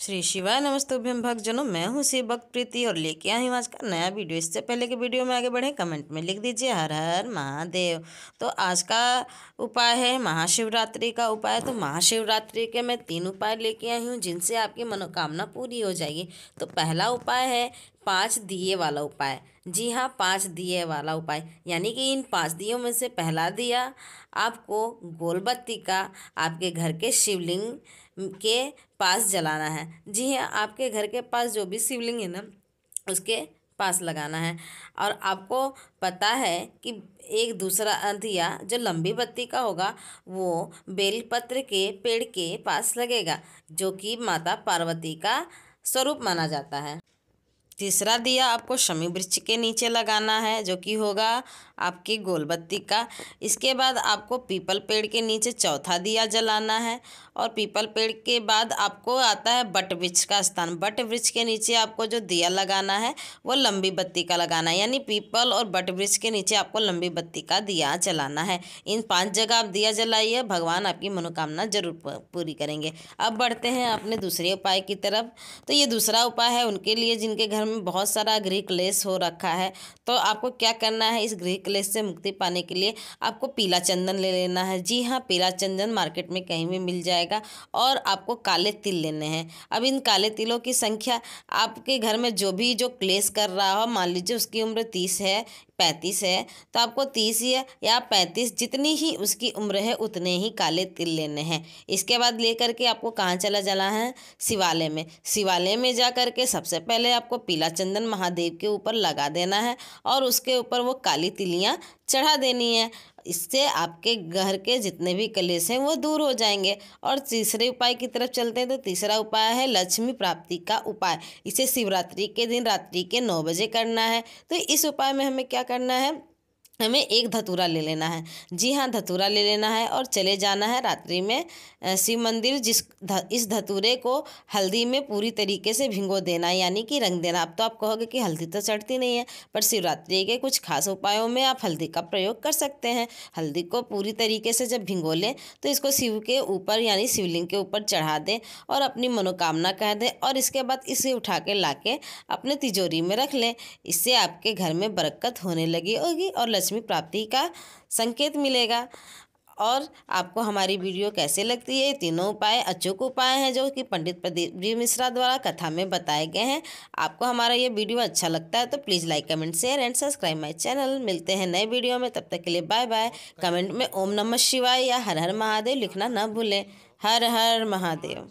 श्री शिवाय नमस्ते भक्त भक्तजनों मैं हूँ शिव भक्त प्रीति और लेके आई हूँ आज का नया वीडियो इससे पहले के वीडियो में आगे बढ़े कमेंट में लिख दीजिए हर हर महादेव तो आज का उपाय है महाशिवरात्रि का उपाय तो महाशिवरात्रि के मैं तीन उपाय लेके आई हूँ जिनसे आपकी मनोकामना पूरी हो जाएगी तो पहला उपाय है पाँच दिए वाला उपाय जी हाँ पाँच दिए वाला उपाय यानी कि इन पाँच दियों में से पहला दिया आपको गोलबत्ती का आपके घर के शिवलिंग के पास जलाना है जी हाँ आपके घर के पास जो भी शिवलिंग है ना उसके पास लगाना है और आपको पता है कि एक दूसरा दिया जो लंबी बत्ती का होगा वो बेलपत्र के पेड़ के पास लगेगा जो कि माता पार्वती का स्वरूप माना जाता है तीसरा दिया आपको शमी वृक्ष के नीचे लगाना है जो कि होगा आपकी गोलबत्ती का इसके बाद आपको पीपल पेड़ के नीचे चौथा दिया जलाना है और पीपल पेड़ के बाद आपको आता है बट वृक्ष का स्थान बट वृक्ष के नीचे आपको जो दिया लगाना है वो लंबी बत्ती का लगाना है यानी पीपल और बट वृक्ष के नीचे आपको लंबी बत्ती का दिया जलाना है इन पाँच जगह आप दिया जलाइए भगवान आपकी मनोकामना जरूर पूरी करेंगे अब बढ़ते हैं अपने दूसरे उपाय की तरफ तो ये दूसरा उपाय है उनके लिए जिनके घर में बहुत सारा गृह क्लेश हो रखा है तो आपको क्या करना है इस गृह क्लेश से मुक्ति पाने के लिए आपको पीला चंदन ले लेना है जी हाँ पीला चंदन मार्केट में कहीं भी मिल जाएगा और आपको काले तिल लेने हैं अब इन काले तिलों की संख्या आपके घर में जो भी जो क्लेश कर रहा हो मान लीजिए उसकी उम्र तीस है पैंतीस है तो आपको तीस या पैंतीस जितनी ही उसकी उम्र है उतने ही काले तिल लेने हैं इसके बाद लेकर के आपको कहाँ चला जाना है शिवालय में शिवालय में जा करके सबसे पहले आपको पीला पीला चंदन महादेव के ऊपर लगा देना है और उसके ऊपर वो काली तिलियाँ चढ़ा देनी है इससे आपके घर के जितने भी कलेश हैं वो दूर हो जाएंगे और तीसरे उपाय की तरफ चलते हैं तो तीसरा उपाय है लक्ष्मी प्राप्ति का उपाय इसे शिवरात्रि के दिन रात्रि के नौ बजे करना है तो इस उपाय में हमें क्या करना है हमें एक धतूरा ले लेना है जी हाँ धतूरा ले लेना है और चले जाना है रात्रि में शिव मंदिर जिस ध, इस धतूरे को हल्दी में पूरी तरीके से भिंगो देना यानी कि रंग देना आप तो आप कहोगे कि हल्दी तो चढ़ती नहीं है पर शिवरात्रि के कुछ खास उपायों में आप हल्दी का प्रयोग कर सकते हैं हल्दी को पूरी तरीके से जब भिंगो लें तो इसको शिव के ऊपर यानी शिवलिंग के ऊपर चढ़ा दें और अपनी मनोकामना कह दें और इसके बाद इसे उठा के ला के अपने तिजोरी में रख लें इससे आपके घर में बरक्क़त होने लगी होगी और लक्ष्मी प्राप्ति का संकेत मिलेगा और आपको हमारी वीडियो कैसे लगती है तीनों उपाय अचूक उपाय हैं जो कि पंडित प्रदीप जी मिश्रा द्वारा कथा में बताए गए हैं आपको हमारा ये वीडियो अच्छा लगता है तो please like comment share and subscribe my channel मिलते हैं नए वीडियो में तब तक के लिए बाय बाय कमेंट में ओम नमः शिवाय या हर हर महादेव लिखना ना भूलें हर हर महादेव